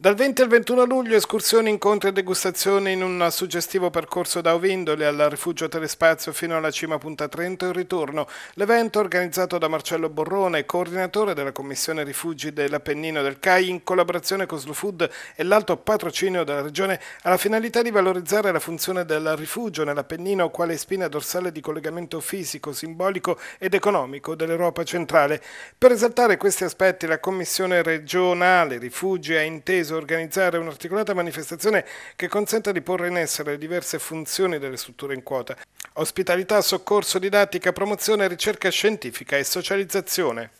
Dal 20 al 21 luglio escursioni, incontri e degustazioni in un suggestivo percorso da Ovindoli al rifugio Telespazio fino alla cima Punta Trento e ritorno. L'evento organizzato da Marcello Borrone, coordinatore della Commissione Rifugi dell'Appennino del CAI in collaborazione con Slow Food e l'alto patrocinio della Regione ha la finalità di valorizzare la funzione del rifugio nell'Appennino quale spina dorsale di collegamento fisico, simbolico ed economico dell'Europa centrale. Per esaltare questi aspetti la Commissione regionale Rifugi ha inteso inteso organizzare un'articolata manifestazione che consenta di porre in essere le diverse funzioni delle strutture in quota. Ospitalità, soccorso, didattica, promozione, ricerca scientifica e socializzazione.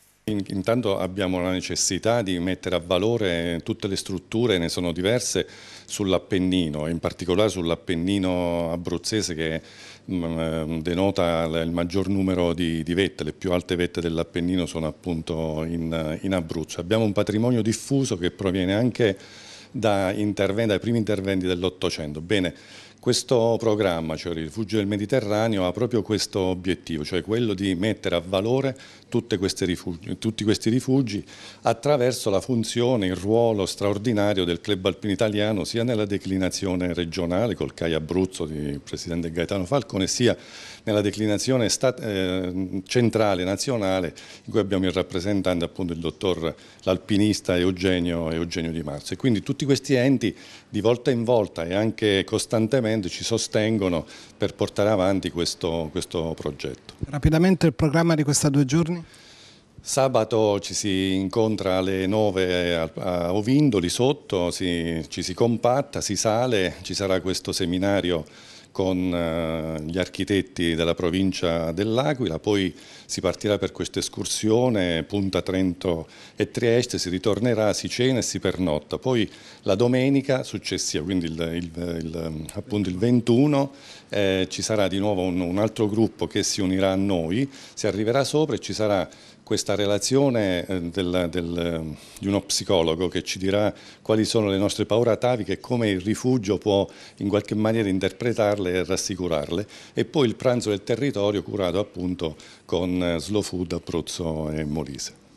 Intanto abbiamo la necessità di mettere a valore tutte le strutture, ne sono diverse, sull'Appennino, in particolare sull'Appennino abruzzese che mm, mm, denota il maggior numero di, di vette, le più alte vette dell'Appennino sono appunto in, in Abruzzo. Abbiamo un patrimonio diffuso che proviene anche da dai primi interventi dell'Ottocento. Bene, questo programma, cioè il rifugio del Mediterraneo, ha proprio questo obiettivo, cioè quello di mettere a valore rifugi, tutti questi rifugi attraverso la funzione, il ruolo straordinario del club alpino italiano sia nella declinazione regionale col CAI Abruzzo di Presidente Gaetano Falcone sia nella declinazione eh, centrale nazionale in cui abbiamo il rappresentante appunto il dottor l'alpinista Eugenio, Eugenio Di Marzo e quindi tutti questi enti di volta in volta e anche costantemente Parlamento ci sostengono per portare avanti questo, questo progetto. Rapidamente il programma di questi due giorni? Sabato ci si incontra alle 9 a Ovindoli sotto, si, ci si compatta, si sale, ci sarà questo seminario con eh, gli architetti della provincia dell'Aquila, poi si partirà per questa escursione, Punta Trento e Trieste, si ritornerà, si cena e si pernotta. Poi la domenica successiva, quindi il, il, il, appunto il 21, eh, ci sarà di nuovo un, un altro gruppo che si unirà a noi, si arriverà sopra e ci sarà questa relazione eh, del, del, di uno psicologo che ci dirà quali sono le nostre paure ataviche e come il rifugio può in qualche maniera interpretarle e rassicurarle e poi il pranzo del territorio curato appunto con eh, slow food, Abruzzo e Molise.